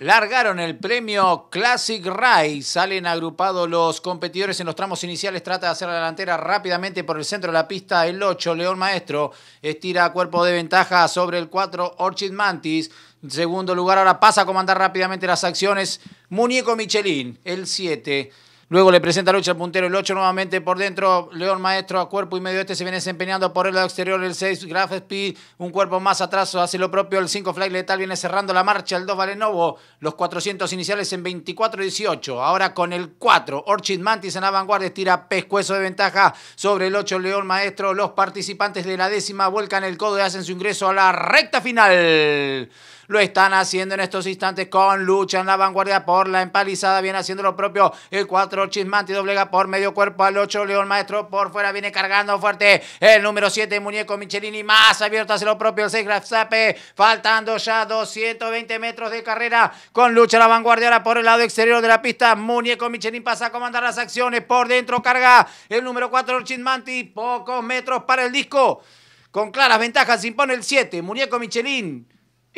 Largaron el premio Classic Ray. Salen agrupados los competidores en los tramos iniciales. Trata de hacer la delantera rápidamente por el centro de la pista. El 8, León Maestro, estira cuerpo de ventaja sobre el 4, Orchid Mantis. En segundo lugar, ahora pasa a comandar rápidamente las acciones. Muñeco Michelin, el 7. Luego le presenta Lucha al puntero, el 8 nuevamente por dentro, León Maestro a cuerpo y medio este se viene desempeñando por el lado exterior, el 6 Graf Speed, un cuerpo más atraso, hace lo propio, el 5 Fly Letal viene cerrando la marcha, el 2 Valenovo, los 400 iniciales en 24-18, ahora con el 4, Orchid Mantis en vanguardia, tira pescuezo de ventaja sobre el 8 León Maestro, los participantes de la décima vuelcan el codo y hacen su ingreso a la recta final. Lo están haciendo en estos instantes con lucha en la vanguardia por la empalizada. Viene haciendo lo propio el 4 Chismanti. Doblega por medio cuerpo al 8 León Maestro por fuera. Viene cargando fuerte el número 7 Muñeco Michelini. Más abierto hace lo propio el 6 Zape. Faltando ya 220 metros de carrera con lucha en la vanguardia. Ahora por el lado exterior de la pista. Muñeco Michelin pasa a comandar las acciones. Por dentro carga el número 4 Chismanti. Pocos metros para el disco. Con claras ventajas impone el 7, Muñeco Michelin